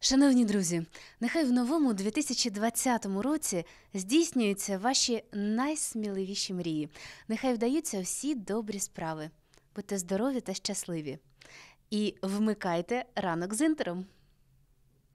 Шановні друзі, нехай в новому 2020 році здійснюються ваші найсміливіші мрії. Нехай вдаються всі добрі справи. Будьте здорові та щасливі. І вмикайте ранок з інтером.